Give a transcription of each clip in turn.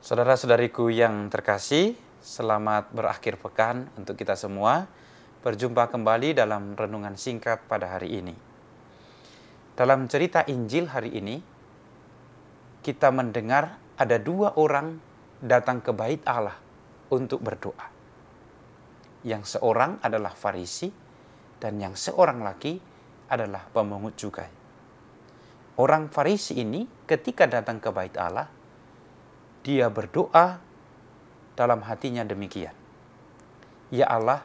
Saudara-saudariku yang terkasih, selamat berakhir pekan untuk kita semua. Berjumpa kembali dalam renungan singkat pada hari ini. Dalam cerita Injil hari ini, kita mendengar ada dua orang datang ke bait Allah untuk berdoa. Yang seorang adalah Farisi dan yang seorang lagi adalah pemungut cukai. Orang Farisi ini ketika datang ke bait Allah, dia berdoa dalam hatinya demikian. Ya Allah,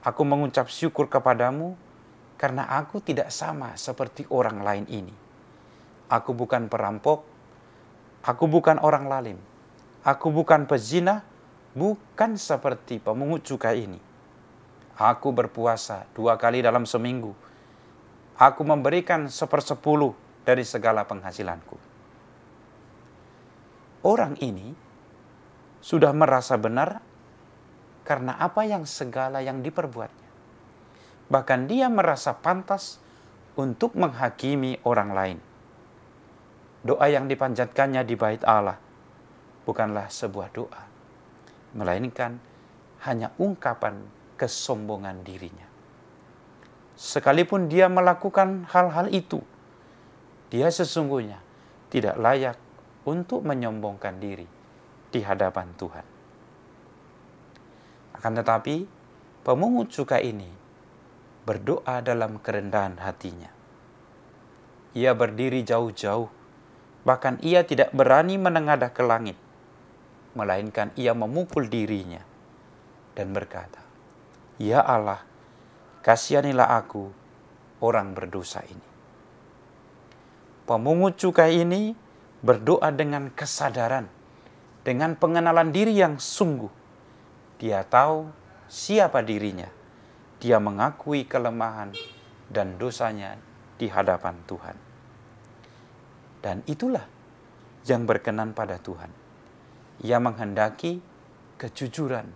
aku mengucap syukur kepadamu karena aku tidak sama seperti orang lain ini. Aku bukan perampok, aku bukan orang lalim, aku bukan pezina, bukan seperti pemungut cukai ini. Aku berpuasa dua kali dalam seminggu. Aku memberikan sepersepuluh dari segala penghasilanku orang ini sudah merasa benar karena apa yang segala yang diperbuatnya. Bahkan dia merasa pantas untuk menghakimi orang lain. Doa yang dipanjatkannya di bait Allah bukanlah sebuah doa, melainkan hanya ungkapan kesombongan dirinya. Sekalipun dia melakukan hal-hal itu, dia sesungguhnya tidak layak untuk menyombongkan diri di hadapan Tuhan. Akan tetapi, pemungut cukai ini berdoa dalam kerendahan hatinya. Ia berdiri jauh-jauh, bahkan ia tidak berani menengadah ke langit, melainkan ia memukul dirinya dan berkata, Ya Allah, kasihanilah aku, orang berdosa ini. Pemungut cukai ini berdoa dengan kesadaran, dengan pengenalan diri yang sungguh. Dia tahu siapa dirinya. Dia mengakui kelemahan dan dosanya di hadapan Tuhan. Dan itulah yang berkenan pada Tuhan. Ia menghendaki kejujuran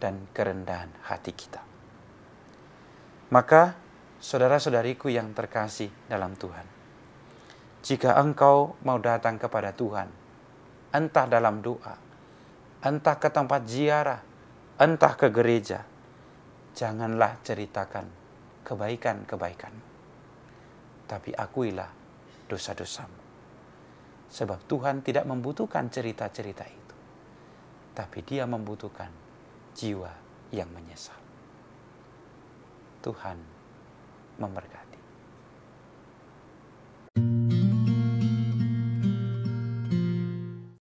dan kerendahan hati kita. Maka, saudara-saudariku yang terkasih dalam Tuhan, jika engkau mau datang kepada Tuhan, entah dalam doa, entah ke tempat ziarah, entah ke gereja, janganlah ceritakan kebaikan-kebaikan. Tapi akuilah dosa-dosamu. Sebab Tuhan tidak membutuhkan cerita-cerita itu. Tapi dia membutuhkan jiwa yang menyesal. Tuhan memberkati.